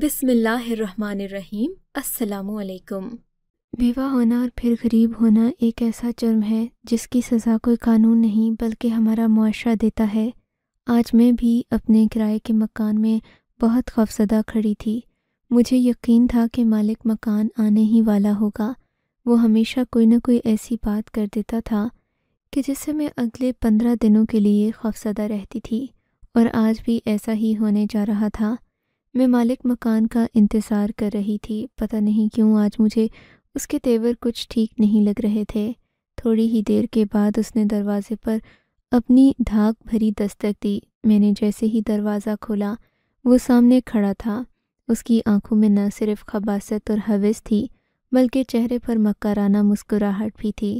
बिसमीम असलकुम बेवा होना और फिर गरीब होना एक ऐसा जुर्म है जिसकी सज़ा कोई कानून नहीं बल्कि हमारा मुआरा देता है आज मैं भी अपने किराए के मकान में बहुत खौफजदा खड़ी थी मुझे यकीन था कि मालिक मकान आने ही वाला होगा वो हमेशा कोई ना कोई ऐसी बात कर देता था कि जिससे मैं अगले पंद्रह दिनों के लिए खौफजदा रहती थी और आज भी ऐसा ही होने जा रहा था मैं मालिक मकान का इंतज़ार कर रही थी पता नहीं क्यों आज मुझे उसके तेवर कुछ ठीक नहीं लग रहे थे थोड़ी ही देर के बाद उसने दरवाज़े पर अपनी धाक भरी दस्तक दी मैंने जैसे ही दरवाज़ा खोला वो सामने खड़ा था उसकी आंखों में न सिर्फ खबासत और हविस थी बल्कि चेहरे पर मक्काराना मुस्कुराहट भी थी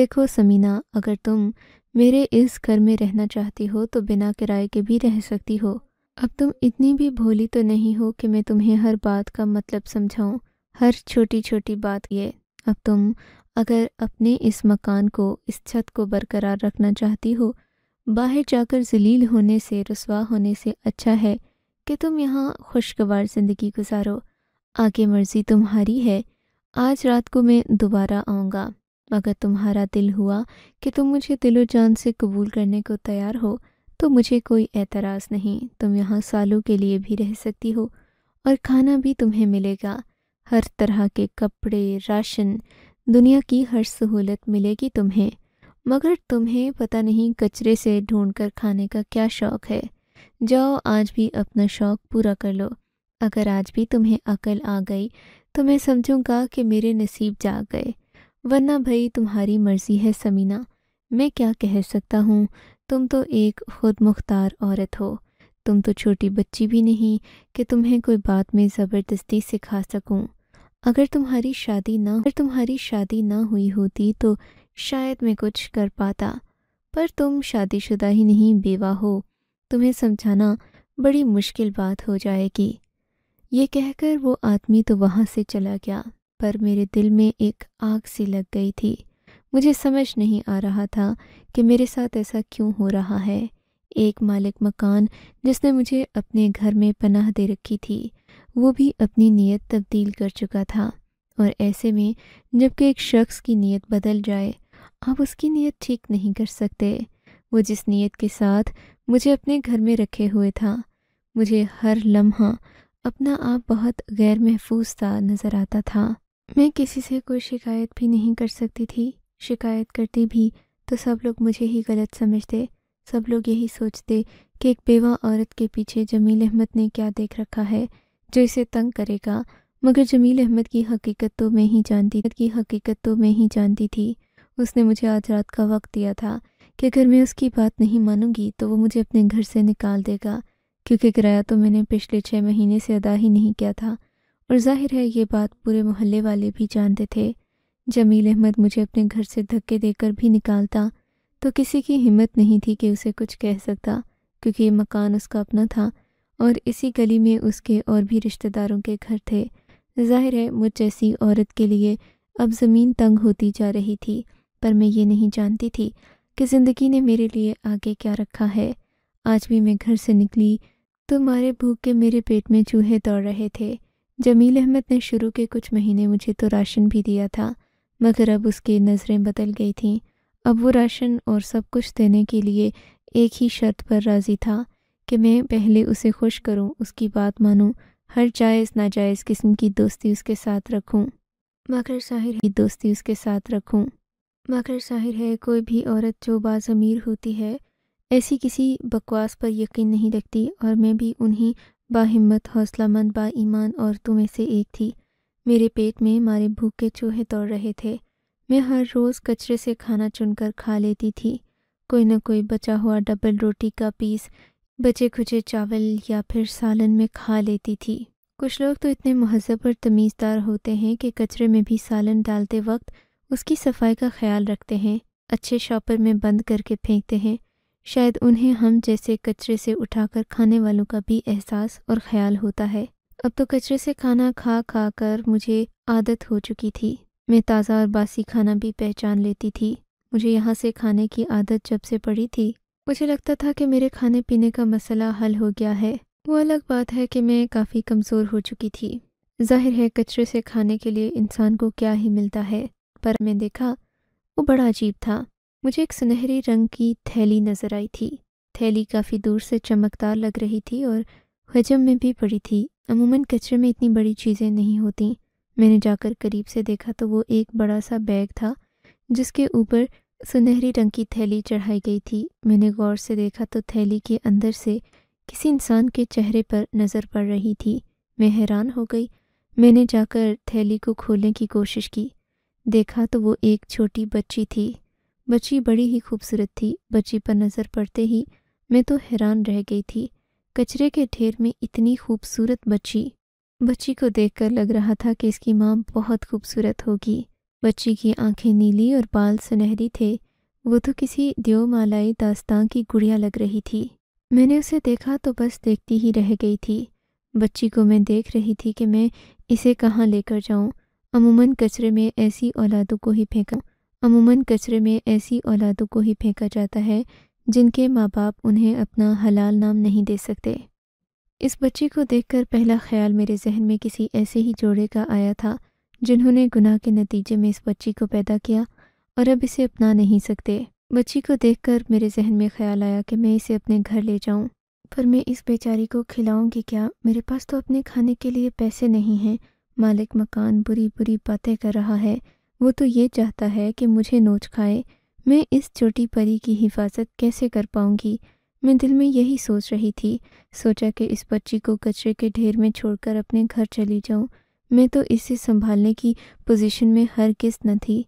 देखो समीना अगर तुम मेरे इस घर में रहना चाहती हो तो बिना किराए के भी रह सकती हो अब तुम इतनी भी भोली तो नहीं हो कि मैं तुम्हें हर बात का मतलब समझाऊं हर छोटी छोटी बात ये अब तुम अगर अपने इस मकान को इस छत को बरकरार रखना चाहती हो बाहर जाकर जलील होने से रसवा होने से अच्छा है कि तुम यहाँ खुशगवार ज़िंदगी गुजारो आगे मर्जी तुम्हारी है आज रात को मैं दोबारा आऊँगा अगर तुम्हारा दिल हुआ कि तुम मुझे दिलो जान से कबूल करने को तैयार हो तो मुझे कोई एतराज़ नहीं तुम यहाँ सालों के लिए भी रह सकती हो और खाना भी तुम्हें मिलेगा हर तरह के कपड़े राशन दुनिया की हर सहूलत मिलेगी तुम्हें मगर तुम्हें पता नहीं कचरे से ढूंढकर खाने का क्या शौक़ है जाओ आज भी अपना शौक़ पूरा कर लो अगर आज भी तुम्हें अकल आ गई तो मैं समझूंगा कि मेरे नसीब जाग गए वरना भाई तुम्हारी मर्ज़ी है समीना मैं क्या कह सकता हूँ तुम तो एक खुद मुख्तार औरत हो तुम तो छोटी बच्ची भी नहीं कि तुम्हें कोई बात में ज़बरदस्ती सिखा सकूं। अगर तुम्हारी शादी ना अगर तुम्हारी शादी ना हुई होती तो शायद मैं कुछ कर पाता पर तुम शादीशुदा ही नहीं बेवा हो तुम्हें समझाना बड़ी मुश्किल बात हो जाएगी ये कहकर वो आदमी तो वहाँ से चला गया पर मेरे दिल में एक आग सी लग गई थी मुझे समझ नहीं आ रहा था कि मेरे साथ ऐसा क्यों हो रहा है एक मालिक मकान जिसने मुझे अपने घर में पनाह दे रखी थी वो भी अपनी नीयत तब्दील कर चुका था और ऐसे में जबकि एक शख्स की नीयत बदल जाए आप उसकी नीयत ठीक नहीं कर सकते वो जिस नीयत के साथ मुझे अपने घर में रखे हुए था मुझे हर लम्हा अपना आप बहुत गैर महफूज सा नज़र आता था मैं किसी से कोई शिकायत भी नहीं कर सकती थी शिकायत करती भी तो सब लोग मुझे ही गलत समझते सब लोग यही सोचते कि एक बेवा औरत के पीछे जमील अहमद ने क्या देख रखा है जो इसे तंग करेगा मगर जमील अहमद की हकीकत तो मैं ही जानती की हकीकत तो मैं ही जानती थी उसने मुझे आज रात का वक्त दिया था कि अगर मैं उसकी बात नहीं मानूंगी तो वो मुझे अपने घर से निकाल देगा क्योंकि किराया तो मैंने पिछले छः महीने से अदा ही नहीं किया था और जाहिर है ये बात पूरे मोहल्ले वाले भी जानते थे जमील अहमद मुझे अपने घर से धक्के देकर भी निकालता तो किसी की हिम्मत नहीं थी कि उसे कुछ कह सकता क्योंकि ये मकान उसका अपना था और इसी गली में उसके और भी रिश्तेदारों के घर थे जाहिर है मुझ जैसी औरत के लिए अब ज़मीन तंग होती जा रही थी पर मैं ये नहीं जानती थी कि ज़िंदगी ने मेरे लिए आगे क्या रखा है आज भी मैं घर से निकली तो मारे भूख के मेरे पेट में चूहे दौड़ रहे थे जमील अहमद ने शुरू के कुछ महीने मुझे तो राशन भी दिया था मगर अब उसकी नज़रें बदल गई थीं अब वो राशन और सब कुछ देने के लिए एक ही शर्त पर राज़ी था कि मैं पहले उसे खुश करूं, उसकी बात मानूं, हर जायज़ नाजायज़ किस्म की दोस्ती उसके साथ रखूं, मगर साहिर ही दोस्ती उसके साथ रखूं, मगर साहिर है कोई भी औरत जो बाजमीर होती है ऐसी किसी बकवास पर यकीन नहीं रखती और मैं भी उन्हीं बाहिम्मत हौसलामंद बा ईमान औरतों में से एक थी मेरे पेट में मारे भूखे चूहे दौड़ रहे थे मैं हर रोज़ कचरे से खाना चुनकर खा लेती थी कोई ना कोई बचा हुआ डबल रोटी का पीस बचे खुचे चावल या फिर सालन में खा लेती थी कुछ लोग तो इतने महजब और तमीज़दार होते हैं कि कचरे में भी सालन डालते वक्त उसकी सफाई का ख्याल रखते हैं अच्छे शॉपर में बंद करके फेंकते हैं शायद उन्हें हम जैसे कचरे से उठाकर खाने वालों का भी एहसास और ख्याल होता है अब तो कचरे से खाना खा खा कर मुझे आदत हो चुकी थी मैं ताज़ा और बासी खाना भी पहचान लेती थी मुझे यहाँ से खाने की आदत जब से पड़ी थी मुझे लगता था कि मेरे खाने पीने का मसला हल हो गया है वो अलग बात है कि मैं काफ़ी कमज़ोर हो चुकी थी जाहिर है कचरे से खाने के लिए इंसान को क्या ही मिलता है पर मैं देखा वो बड़ा अजीब था मुझे एक सुनहरी रंग की थैली नज़र आई थी थैली काफ़ी दूर से चमकदार लग रही थी और हजम में भी पड़ी थी अमूमन कचरे में इतनी बड़ी चीज़ें नहीं होती मैंने जाकर करीब से देखा तो वो एक बड़ा सा बैग था जिसके ऊपर सुनहरी रंग की थैली चढ़ाई गई थी मैंने गौर से देखा तो थैली के अंदर से किसी इंसान के चेहरे पर नज़र पड़ रही थी मैं हैरान हो गई मैंने जाकर थैली को खोलने की कोशिश की देखा तो वो एक छोटी बच्ची थी बच्ची बड़ी ही खूबसूरत थी बच्ची पर नज़र पड़ते ही मैं तो हैरान रह गई थी कचरे के ढेर में इतनी खूबसूरत बच्ची बच्ची को देखकर लग रहा था कि इसकी माँ बहुत खूबसूरत होगी बच्ची की आंखें नीली और बाल सुनहरी थे वो तो किसी देवमालाई दास्तां की गुड़िया लग रही थी मैंने उसे देखा तो बस देखती ही रह गई थी बच्ची को मैं देख रही थी कि मैं इसे कहाँ लेकर जाऊँ अमूमन कचरे में ऐसी औलादों को ही फेंका अमूमन कचरे में ऐसी औलादों को ही फेंका जाता है जिनके माँ बाप उन्हें अपना हलाल नाम नहीं दे सकते इस बच्ची को देखकर पहला ख्याल मेरे जहन में किसी ऐसे ही जोड़े का आया था जिन्होंने गुनाह के नतीजे में इस बच्ची को पैदा किया और अब इसे अपना नहीं सकते बच्ची को देखकर मेरे जहन में ख्याल आया कि मैं इसे अपने घर ले जाऊं पर मैं इस बेचारी को खिलाऊंगी क्या मेरे पास तो अपने खाने के लिए पैसे नहीं हैं मालिक मकान बुरी बुरी बातें कर रहा है वो तो ये चाहता है कि मुझे नोच खाए मैं इस छोटी परी की हिफाजत कैसे कर पाऊंगी मैं दिल में यही सोच रही थी सोचा कि इस बच्ची को कचरे के ढेर में छोड़कर अपने घर चली जाऊं मैं तो इसे संभालने की पोजीशन में हर किस न थी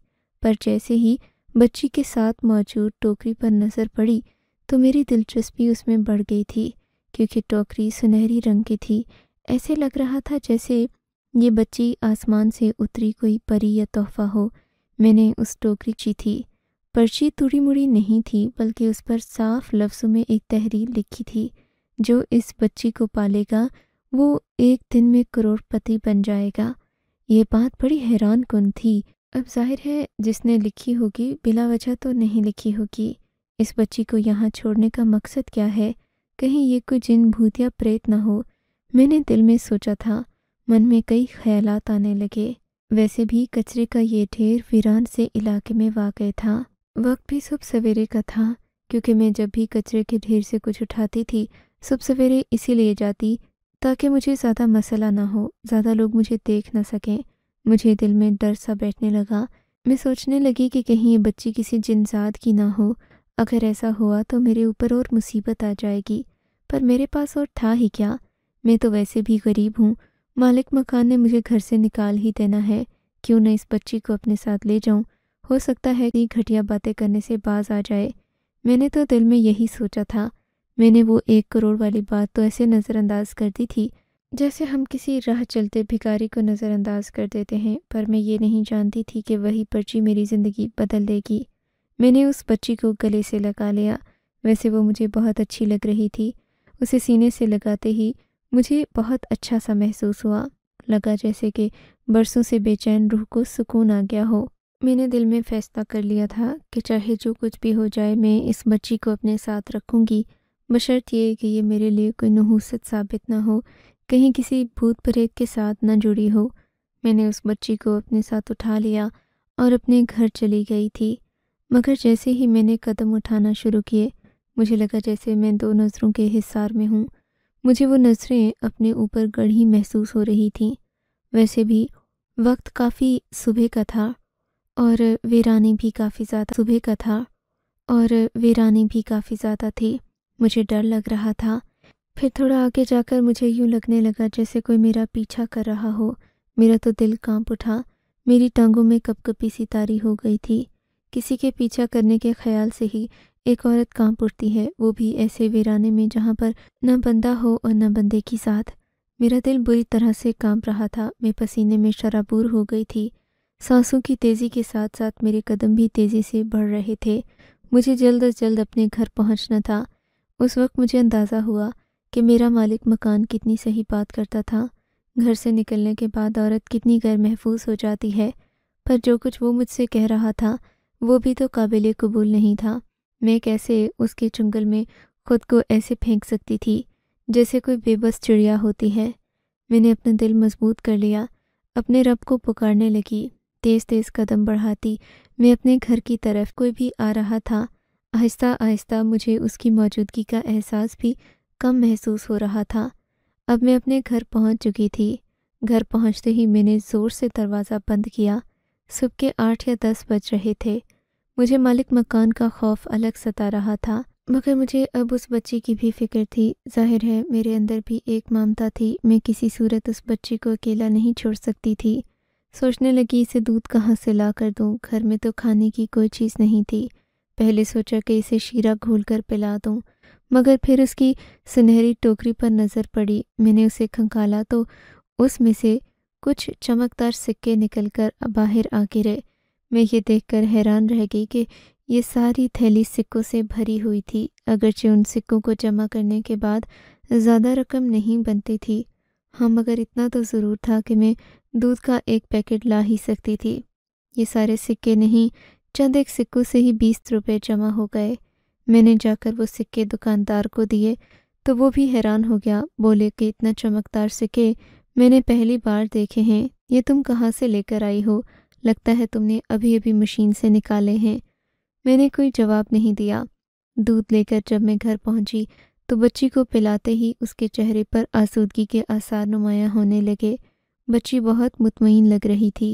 पर जैसे ही बच्ची के साथ मौजूद टोकरी पर नज़र पड़ी तो मेरी दिलचस्पी उसमें बढ़ गई थी क्योंकि टोकरी सुनहरी रंग की थी ऐसे लग रहा था जैसे ये बच्ची आसमान से उतरी कोई परी या तोहफा हो मैंने उस टोकरी ची थी पर्ची तुड़ी मुड़ी नहीं थी बल्कि उस पर साफ लफ्ज़ों में एक तहरीर लिखी थी जो इस बच्ची को पालेगा वो एक दिन में करोड़पति बन जाएगा ये बात बड़ी हैरान कन थी अब जाहिर है जिसने लिखी होगी बिला वजह तो नहीं लिखी होगी इस बच्ची को यहाँ छोड़ने का मकसद क्या है कहीं ये कोई जिन भूतिया प्रेत ना हो मैंने दिल में सोचा था मन में कई ख्यालात आने लगे वैसे भी कचरे का ये ढेर वीरान से इलाके में वाक़ था वक्त भी सुबह सवेरे का था क्योंकि मैं जब भी कचरे के ढेर से कुछ उठाती थी सुबह सवेरे इसीलिए जाती ताकि मुझे ज़्यादा मसला ना हो ज़्यादा लोग मुझे देख ना सकें मुझे दिल में डर सा बैठने लगा मैं सोचने लगी कि कहीं ये बच्ची किसी जिनजात की ना हो अगर ऐसा हुआ तो मेरे ऊपर और मुसीबत आ जाएगी पर मेरे पास और था ही क्या मैं तो वैसे भी गरीब हूँ मालिक मकान ने मुझे घर से निकाल ही देना है क्यों ना इस बच्ची को अपने साथ ले जाऊँ हो सकता है कि घटिया बातें करने से बाज आ जाए मैंने तो दिल में यही सोचा था मैंने वो एक करोड़ वाली बात तो ऐसे नज़रअंदाज कर दी थी जैसे हम किसी राह चलते भिखारी को नज़रअंदाज कर देते हैं पर मैं ये नहीं जानती थी कि वही पर्ची मेरी ज़िंदगी बदल देगी मैंने उस बच्ची को गले से लगा लिया वैसे वो मुझे बहुत अच्छी लग रही थी उसे सीने से लगाते ही मुझे बहुत अच्छा सा महसूस हुआ लगा जैसे कि बरसों से बेचैन रूह को सुकून आ गया हो मैंने दिल में फैसला कर लिया था कि चाहे जो कुछ भी हो जाए मैं इस बच्ची को अपने साथ रखूँगी बशर्त ये कि ये मेरे लिए कोई नहूसत साबित ना हो कहीं किसी भूत प्रेत के साथ ना जुड़ी हो मैंने उस बच्ची को अपने साथ उठा लिया और अपने घर चली गई थी मगर जैसे ही मैंने कदम उठाना शुरू किए मुझे लगा जैसे मैं दो नज़रों के हिसार में हूँ मुझे वो नज़रें अपने ऊपर गढ़ी महसूस हो रही थीं वैसे भी वक्त काफ़ी सुबह का था और वीरानी भी काफ़ी ज़्यादा सुबह का था और वीरानी भी काफ़ी ज़्यादा थी मुझे डर लग रहा था फिर थोड़ा आगे जाकर मुझे यूं लगने लगा जैसे कोई मेरा पीछा कर रहा हो मेरा तो दिल कांप उठा मेरी टांगों में कपकपी सी तारी हो गई थी किसी के पीछा करने के ख्याल से ही एक औरत कांप उठती है वो भी ऐसे वीराने में जहाँ पर न बंदा हो और न बंदे की साथ मेरा दिल बुरी तरह से कांप रहा था मैं पसीने में शराबूर हो गई थी सांसों की तेज़ी के साथ साथ मेरे कदम भी तेज़ी से बढ़ रहे थे मुझे जल्द अज जल्द अपने घर पहुंचना था उस वक्त मुझे अंदाज़ा हुआ कि मेरा मालिक मकान कितनी सही बात करता था घर से निकलने के बाद औरत कितनी गैर महफूज हो जाती है पर जो कुछ वो मुझसे कह रहा था वो भी तो काबिल कबूल नहीं था मैं कैसे उसके चुंगल में खुद को ऐसे फेंक सकती थी जैसे कोई बेबस चिड़िया होती है मैंने अपना दिल मजबूत कर लिया अपने रब को पुकारने लगी तेज़ तेज़ कदम बढ़ाती मैं अपने घर की तरफ कोई भी आ रहा था आहिस्ता आहिस्ता मुझे उसकी मौजूदगी का एहसास भी कम महसूस हो रहा था अब मैं अपने घर पहुंच चुकी थी घर पहुंचते ही मैंने ज़ोर से दरवाज़ा बंद किया सुबह के आठ या दस बज रहे थे मुझे मालिक मकान का खौफ अलग सता रहा था मगर मुझे अब उस बच्चे की भी फिक्र थी जाहिर है मेरे अंदर भी एक मामता थी मैं किसी सूरत उस बच्चे को अकेला नहीं छोड़ सकती थी सोचने लगी इसे दूध कहाँ से ला कर दूँ घर में तो खाने की कोई चीज़ नहीं थी पहले सोचा कि इसे शीरा घोल कर पिला दूँ मगर फिर उसकी सुनहरी टोकरी पर नज़र पड़ी मैंने उसे खंकाला तो उसमें से कुछ चमकदार सिक्के निकलकर बाहर आ गिरे मैं ये देखकर हैरान रह गई कि ये सारी थैली सिक्कों से भरी हुई थी अगरचे उन सिक्कों को जमा करने के बाद ज़्यादा रकम नहीं बनती थी हाँ मगर इतना तो ज़रूर था कि मैं दूध का एक पैकेट ला ही सकती थी ये सारे सिक्के नहीं चंद एक सिक्कों से ही बीस रुपए जमा हो गए मैंने जाकर वो सिक्के दुकानदार को दिए तो वो भी हैरान हो गया बोले कि इतना चमकदार सिक्के मैंने पहली बार देखे हैं ये तुम कहाँ से लेकर आई हो लगता है तुमने अभी अभी मशीन से निकाले हैं मैंने कोई जवाब नहीं दिया दूध लेकर जब मैं घर पहुंची तो बच्ची को पिलाते ही उसके चेहरे पर आसूदगी के आसार नुमाया होने लगे बच्ची बहुत मुतमिन लग रही थी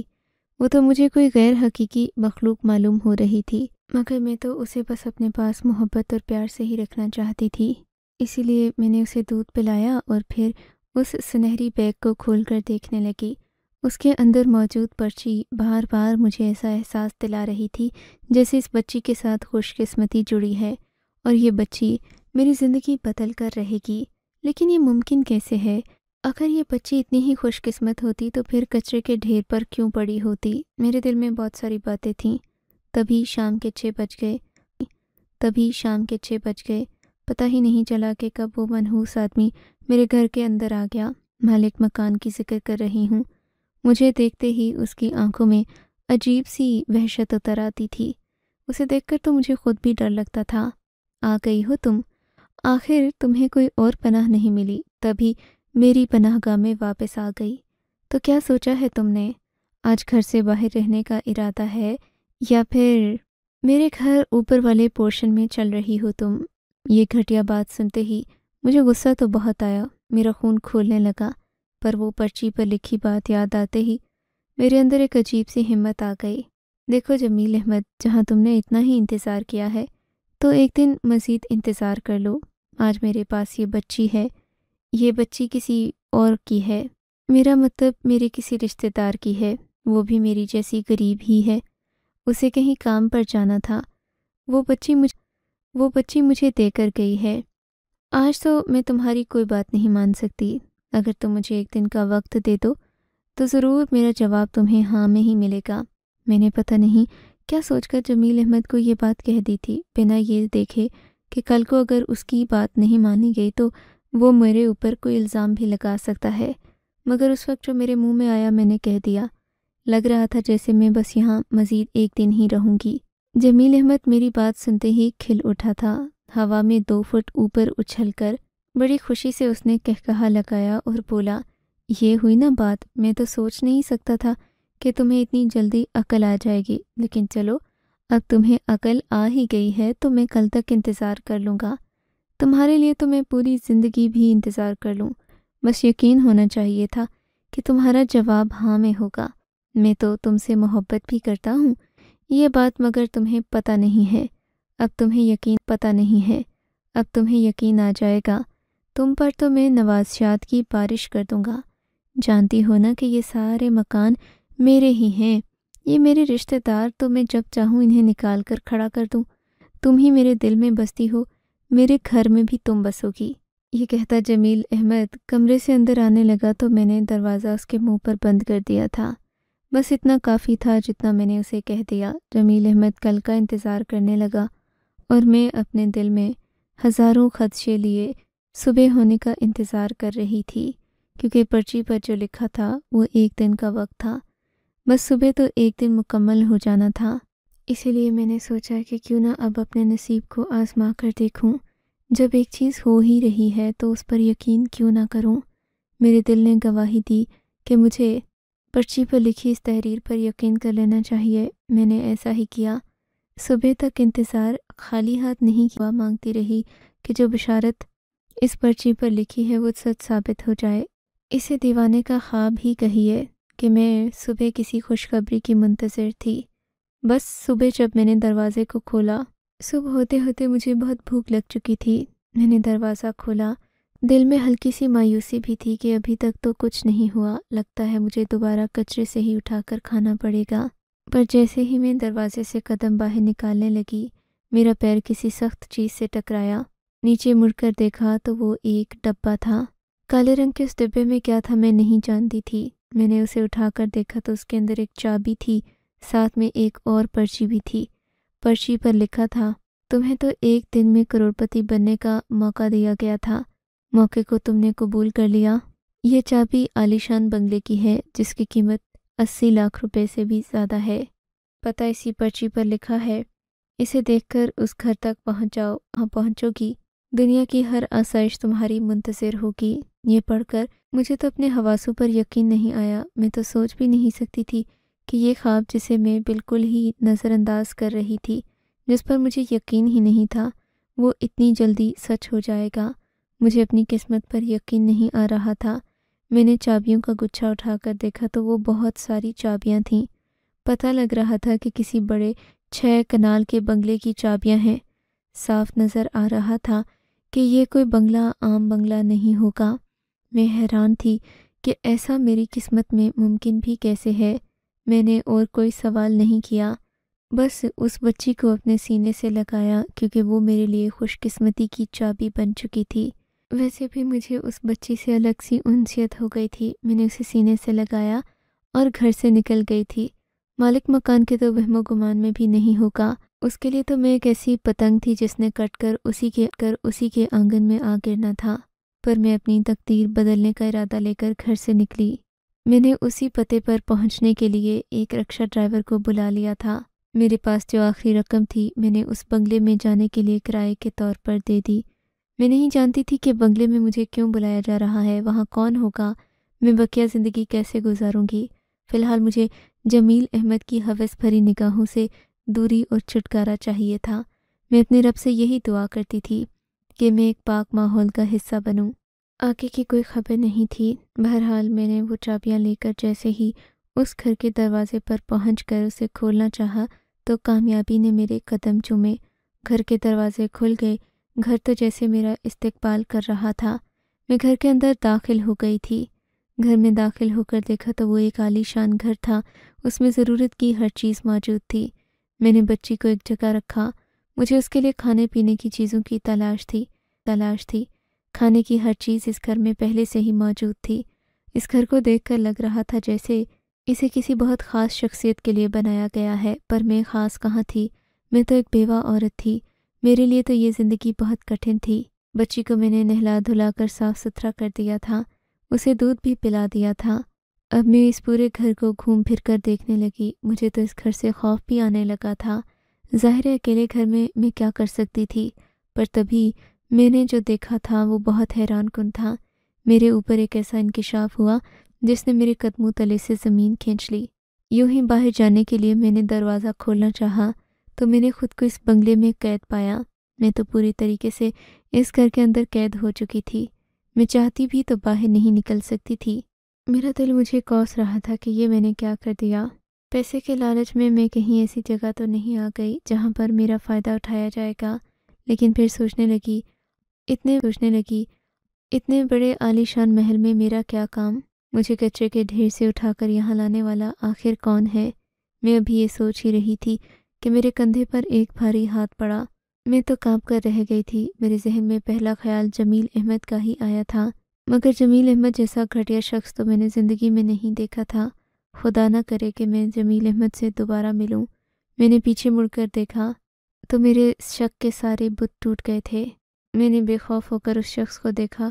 वो तो मुझे कोई गैर हकीकी मखलूक मालूम हो रही थी मगर मैं तो उसे बस अपने पास मोहब्बत और प्यार से ही रखना चाहती थी इसीलिए मैंने उसे दूध पिलाया और फिर उस सुनहरी बैग को खोलकर देखने लगी उसके अंदर मौजूद पर्ची बार बार मुझे ऐसा एहसास दिला रही थी जैसे इस बच्ची के साथ खुशकिस्मती जुड़ी है और ये बच्ची मेरी ज़िंदगी बदल कर रहेगी लेकिन ये मुमकिन कैसे है अगर ये बच्ची इतनी ही खुशकिस्मत होती तो फिर कचरे के ढेर पर क्यों पड़ी होती मेरे दिल में बहुत सारी बातें थीं तभी शाम के छः बज गए तभी शाम के छः बज गए पता ही नहीं चला कि कब वो मनहूस आदमी मेरे घर के अंदर आ गया मालिक मकान की जिक्र कर रही हूँ मुझे देखते ही उसकी आंखों में अजीब सी वहशत उतर आती थी उसे देखकर तो मुझे खुद भी डर लगता था आ गई हो तुम आखिर तुम्हें कोई और पनाह नहीं मिली तभी मेरी पनाहगाह में वापस आ गई तो क्या सोचा है तुमने आज घर से बाहर रहने का इरादा है या फिर मेरे घर ऊपर वाले पोर्शन में चल रही हो तुम ये घटिया बात सुनते ही मुझे गुस्सा तो बहुत आया मेरा खून खोलने लगा पर वो पर्ची पर लिखी बात याद आते ही मेरे अंदर एक अजीब सी हिम्मत आ गई देखो जमील अहमद जहाँ तुमने इतना ही इंतज़ार किया है तो एक दिन मज़ीद इंतज़ार कर लो आज मेरे पास ये बच्ची है ये बच्ची किसी और की है मेरा मतलब मेरे किसी रिश्तेदार की है वो भी मेरी जैसी गरीब ही है उसे कहीं काम पर जाना था वो बच्ची मुझ वो बच्ची मुझे देकर गई है आज तो मैं तुम्हारी कोई बात नहीं मान सकती अगर तुम मुझे एक दिन का वक्त दे दो तो ज़रूर मेरा जवाब तुम्हें हाँ में ही मिलेगा मैंने पता नहीं क्या सोचकर जमील अहमद को ये बात कह दी थी बिना ये देखे कि कल को अगर उसकी बात नहीं मानी गई तो वो मेरे ऊपर कोई इल्ज़ाम भी लगा सकता है मगर उस वक्त जो मेरे मुंह में आया मैंने कह दिया लग रहा था जैसे मैं बस यहाँ मज़ीद एक दिन ही रहूँगी जमील अहमद मेरी बात सुनते ही खिल उठा था हवा में दो फुट ऊपर उछल कर बड़ी खुशी से उसने कहकहा लगाया और बोला ये हुई ना बात मैं तो सोच नहीं सकता था कि तुम्हें इतनी जल्दी अकल आ जाएगी लेकिन चलो अब तुम्हें अकल आ ही गई है तो मैं कल तक इंतज़ार कर लूँगा तुम्हारे लिए तो मैं पूरी ज़िंदगी भी इंतज़ार कर लूँ बस यकीन होना चाहिए था कि तुम्हारा जवाब हाँ में होगा मैं तो तुमसे मोहब्बत भी करता हूँ ये बात मगर तुम्हें पता नहीं है अब तुम्हें यकीन पता नहीं है अब तुम्हें यकीन आ जाएगा तुम पर तो मैं नवासियात की बारिश कर दूँगा जानती हो ना कि ये सारे मकान मेरे ही हैं ये मेरे रिश्तेदार तो मैं जब चाहूँ इन्हें निकाल कर खड़ा कर दूँ तुम ही मेरे दिल में बसती हो मेरे घर में भी तुम बसोगी ये कहता जमील अहमद कमरे से अंदर आने लगा तो मैंने दरवाज़ा उसके मुंह पर बंद कर दिया था बस इतना काफ़ी था जितना मैंने उसे कह दिया जमील अहमद कल का इंतज़ार करने लगा और मैं अपने दिल में हज़ारों खदशे लिए सुबह होने का इंतज़ार कर रही थी क्योंकि पर्ची पर जो लिखा था वो एक दिन का वक्त था बस सुबह तो एक दिन मुकम्मल हो जाना था इसीलिए मैंने सोचा कि क्यों ना अब अपने नसीब को आजमा कर देखूं जब एक चीज़ हो ही रही है तो उस पर यकीन क्यों ना करूं मेरे दिल ने गवाही दी कि मुझे पर्ची पर लिखी इस तहरीर पर यकीन कर लेना चाहिए मैंने ऐसा ही किया सुबह तक इंतज़ार खाली हाथ नहीं हुआ मांगती रही कि जो बशारत इस पर्ची पर लिखी है वो सच साबित हो जाए इसे दीवाने का ख्वाब ही कहिए कि मैं सुबह किसी खुशखबरी की मुंतज़र थी बस सुबह जब मैंने दरवाज़े को खोला सुबह होते होते मुझे बहुत भूख लग चुकी थी मैंने दरवाज़ा खोला दिल में हल्की सी मायूसी भी थी कि अभी तक तो कुछ नहीं हुआ लगता है मुझे दोबारा कचरे से ही उठाकर खाना पड़ेगा पर जैसे ही मैं दरवाजे से कदम बाहर निकालने लगी मेरा पैर किसी सख्त चीज़ से टकराया नीचे मुड़कर देखा तो वो एक डब्बा था काले रंग के उस डिब्बे में क्या था मैं नहीं जानती थी मैंने उसे उठाकर देखा तो उसके अंदर एक चाबी थी साथ में एक और पर्ची भी थी पर्ची पर लिखा था तुम्हें तो एक दिन में करोड़पति बनने का मौका दिया गया था मौके को तुमने कबूल कर लिया यह चाबी आलिशान बंगले की है जिसकी कीमत अस्सी लाख रुपए से भी ज़्यादा है पता इसी पर्ची पर लिखा है इसे देखकर उस घर तक पहुँचाओ जाओ हाँ पहुंचोगी दुनिया की हर आसाइश तुम्हारी मुंतजर होगी ये पढ़कर मुझे तो अपने हवासों पर यकीन नहीं आया मैं तो सोच भी नहीं सकती थी कि ये ख्वाब जिसे मैं बिल्कुल ही नज़रअंदाज कर रही थी जिस पर मुझे यकीन ही नहीं था वो इतनी जल्दी सच हो जाएगा मुझे अपनी किस्मत पर यकीन नहीं आ रहा था मैंने चाबियों का गुच्छा उठाकर देखा तो वो बहुत सारी चाबियाँ थीं पता लग रहा था कि किसी बड़े छः कनाल के बंगले की चाबियाँ हैं साफ नज़र आ रहा था कि ये कोई बंगला आम बंगला नहीं होगा मैं हैरान थी कि ऐसा मेरी किस्मत में मुमकिन भी कैसे है मैंने और कोई सवाल नहीं किया बस उस बच्ची को अपने सीने से लगाया क्योंकि वो मेरे लिए खुशकिस्मती की चाबी बन चुकी थी वैसे भी मुझे उस बच्ची से अलग सी उनसीयत हो गई थी मैंने उसे सीने से लगाया और घर से निकल गई थी मालिक मकान के तो वहमो गुमान में भी नहीं होगा उसके लिए तो मैं एक ऐसी पतंग थी जिसने कट कर उसी के कर उसी के आंगन में आ गिरना था पर मैं अपनी तकदीर बदलने का इरादा लेकर घर से निकली मैंने उसी पते पर पहुंचने के लिए एक रक्षा ड्राइवर को बुला लिया था मेरे पास जो आखिरी रकम थी मैंने उस बंगले में जाने के लिए किराए के तौर पर दे दी मैं नहीं जानती थी कि बंगले में मुझे क्यों बुलाया जा रहा है वहाँ कौन होगा मैं बकिया ज़िंदगी कैसे गुजारूंगी फ़िलहाल मुझे जमील अहमद की हवस भरी निगाहों से दूरी और छुटकारा चाहिए था मैं अपने रब से यही दुआ करती थी कि मैं एक पाक माहौल का हिस्सा बनूं। आगे की कोई खबर नहीं थी बहरहाल मैंने वो चाबियां लेकर जैसे ही उस घर के दरवाजे पर पहुँच कर उसे खोलना चाहा तो कामयाबी ने मेरे कदम चूमे घर के दरवाजे खुल गए घर तो जैसे मेरा इस्तेकबाल कर रहा था मैं घर के अंदर दाखिल हो गई थी घर में दाखिल होकर देखा तो वो एक आलीशान घर था उसमें ज़रूरत की हर चीज़ मौजूद थी मैंने बच्ची को एक जगह रखा मुझे उसके लिए खाने पीने की चीज़ों की तलाश थी तलाश थी खाने की हर चीज़ इस घर में पहले से ही मौजूद थी इस घर को देखकर लग रहा था जैसे इसे किसी बहुत ख़ास शख्सियत के लिए बनाया गया है पर मैं ख़ास कहाँ थी मैं तो एक बेवा औरत थी मेरे लिए तो ये ज़िंदगी बहुत कठिन थी बच्ची को मैंने नहला धुला कर साफ सुथरा कर दिया था उसे दूध भी पिला दिया था अब मैं इस पूरे घर को घूम फिर कर देखने लगी मुझे तो इस घर से खौफ भी आने लगा था जाहिर है अकेले घर में मैं क्या कर सकती थी पर तभी मैंने जो देखा था वो बहुत हैरान कन था मेरे ऊपर एक ऐसा इंकशाफ हुआ जिसने मेरे कदमों तले से ज़मीन खींच ली यूं ही बाहर जाने के लिए मैंने दरवाज़ा खोलना चाहा तो मैंने खुद को इस बंगले में कैद पाया मैं तो पूरी तरीके से इस घर के अंदर कैद हो चुकी थी मैं चाहती भी तो बाहर नहीं निकल सकती थी मेरा दिल मुझे कौस रहा था कि ये मैंने क्या कर दिया पैसे के लालच में मैं कहीं ऐसी जगह तो नहीं आ गई जहाँ पर मेरा फ़ायदा उठाया जाएगा लेकिन फिर सोचने लगी इतने सोचने लगी इतने बड़े आलीशान महल में मेरा क्या काम मुझे कचरे के ढेर से उठाकर यहाँ लाने वाला आखिर कौन है मैं अभी ये सोच ही रही थी कि मेरे कंधे पर एक भारी हाथ पड़ा मैं तो काँप कर रह गई थी मेरे जहन में पहला ख्याल जमील अहमद का ही आया था मगर जमील अहमद जैसा घटिया शख्स तो मैंने ज़िंदगी में नहीं देखा था खुदा न करे कि मैं जमील अहमद से दोबारा मिलूं। मैंने पीछे मुड़कर देखा तो मेरे शक के सारे बुत टूट गए थे मैंने बेखौफ होकर उस शख्स को देखा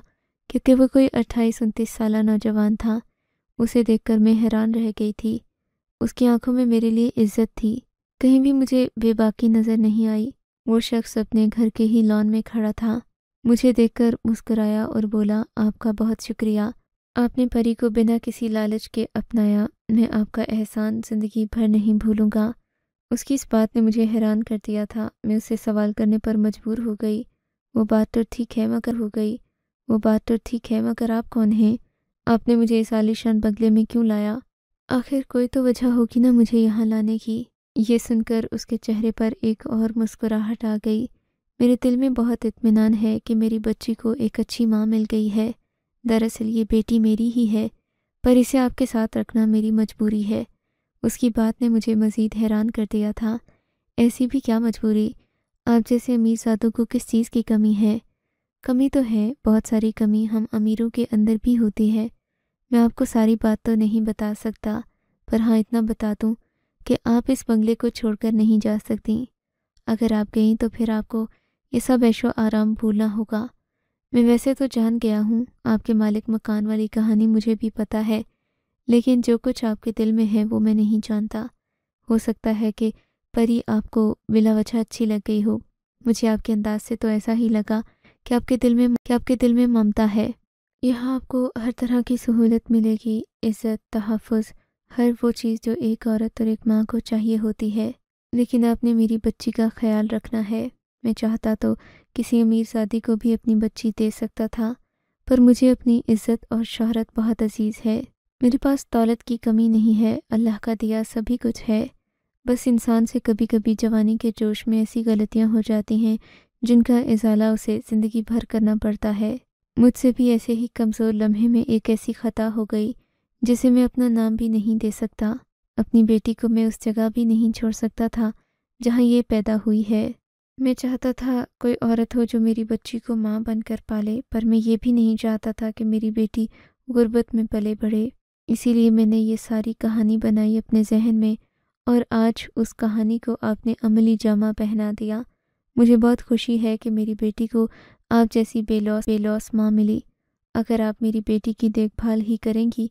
क्योंकि वह कोई अट्ठाईस उनतीस साल नौजवान था उसे देखकर मैं हैरान रह गई थी उसकी आंखों में मेरे लिए इज्जत थी कहीं भी मुझे बेबाकी नज़र नहीं आई वो शख्स अपने घर के ही लॉन में खड़ा था मुझे देखकर मुस्कुराया और बोला आपका बहुत शुक्रिया आपने परी को बिना किसी लालच के अपनाया मैं आपका एहसान ज़िंदगी भर नहीं भूलूँगा उसकी इस बात ने मुझे हैरान कर दिया था मैं उससे सवाल करने पर मजबूर हो गई वो बात तो ठीक है मगर हो गई वो बात तो ठीक है मगर आप कौन हैं आपने मुझे इस आलिशान बंगले में क्यों लाया आखिर कोई तो वजह होगी ना मुझे यहाँ लाने की ये सुनकर उसके चेहरे पर एक और मुस्कुराहट आ गई मेरे दिल में बहुत इत्मीनान है कि मेरी बच्ची को एक अच्छी माँ मिल गई है दरअसल ये बेटी मेरी ही है पर इसे आपके साथ रखना मेरी मजबूरी है उसकी बात ने मुझे मज़ीद हैरान कर दिया था ऐसी भी क्या मजबूरी आप जैसे अमीर साधु को किस चीज़ की कमी है कमी तो है बहुत सारी कमी हम अमीरों के अंदर भी होती है मैं आपको सारी बात तो नहीं बता सकता पर हाँ इतना बता दूँ कि आप इस बंगले को छोड़कर नहीं जा सकती अगर आप गई तो फिर आपको ये सब ऐशो आराम भूलना होगा मैं वैसे तो जान गया हूँ आपके मालिक मकान वाली कहानी मुझे भी पता है लेकिन जो कुछ आपके दिल में है वो मैं नहीं जानता हो सकता है कि परी आपको बिलावछा अच्छी लग गई हो मुझे आपके अंदाज से तो ऐसा ही लगा कि आपके दिल में कि आपके दिल में ममता है यहाँ आपको हर तरह की सहूलत मिलेगी इज़्ज़त तहफ़ हर वो चीज़ जो एक औरत और एक माँ को चाहिए होती है लेकिन आपने मेरी बच्ची का ख्याल रखना है मैं चाहता तो किसी अमीर सादी को भी अपनी बच्ची दे सकता था पर मुझे अपनी इज्जत और शहरत बहुत अजीज़ है मेरे पास दौलत की कमी नहीं है अल्लाह का दिया सभी कुछ है बस इंसान से कभी कभी जवानी के जोश में ऐसी गलतियाँ हो जाती हैं जिनका इजाला उसे ज़िंदगी भर करना पड़ता है मुझसे भी ऐसे ही कमज़ोर लम्हे में एक ऐसी ख़ता हो गई जिसे मैं अपना नाम भी नहीं दे सकता अपनी बेटी को मैं उस जगह भी नहीं छोड़ सकता था जहाँ ये पैदा हुई है मैं चाहता था कोई औरत हो जो मेरी बच्ची को माँ बनकर पाले पर मैं ये भी नहीं चाहता था कि मेरी बेटी गुर्बत में पले बढ़े इसीलिए मैंने ये सारी कहानी बनाई अपने जहन में और आज उस कहानी को आपने अमली जामा पहना दिया मुझे बहुत खुशी है कि मेरी बेटी को आप जैसी बेलौस बेलौस माँ मिली अगर आप मेरी बेटी की देखभाल ही करेंगी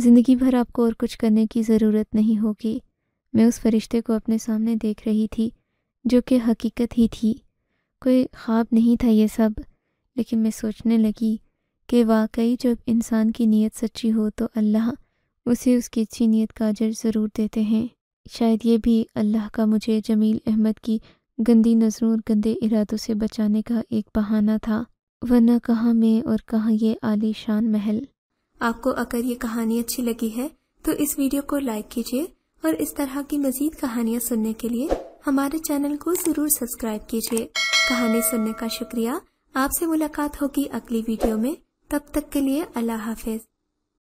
ज़िंदगी भर आपको और कुछ करने की ज़रूरत नहीं होगी मैं उस फरिश्ते को अपने सामने देख रही थी जो कि हकीकत ही थी कोई ख्वाब नहीं था ये सब लेकिन मैं सोचने लगी कि वाकई जब इंसान की नीयत सच्ची हो तो अल्लाह उसे उसकी अच्छी नीयत का अजर ज़रूर देते हैं शायद ये भी अल्लाह का मुझे जमील अहमद की गंदी नज़रों और गंदे इरादों से बचाने का एक बहाना था वरना कहाँ मैं और कहाँ ये आलीशान महल आपको अगर ये कहानी अच्छी लगी है तो इस वीडियो को लाइक कीजिए और इस तरह की मज़ीद कहानियाँ सुनने के लिए हमारे चैनल को जरूर सब्सक्राइब कीजिए कहानी सुनने का शुक्रिया आपसे मुलाकात होगी अगली वीडियो में तब तक के लिए अल्लाह हाफिज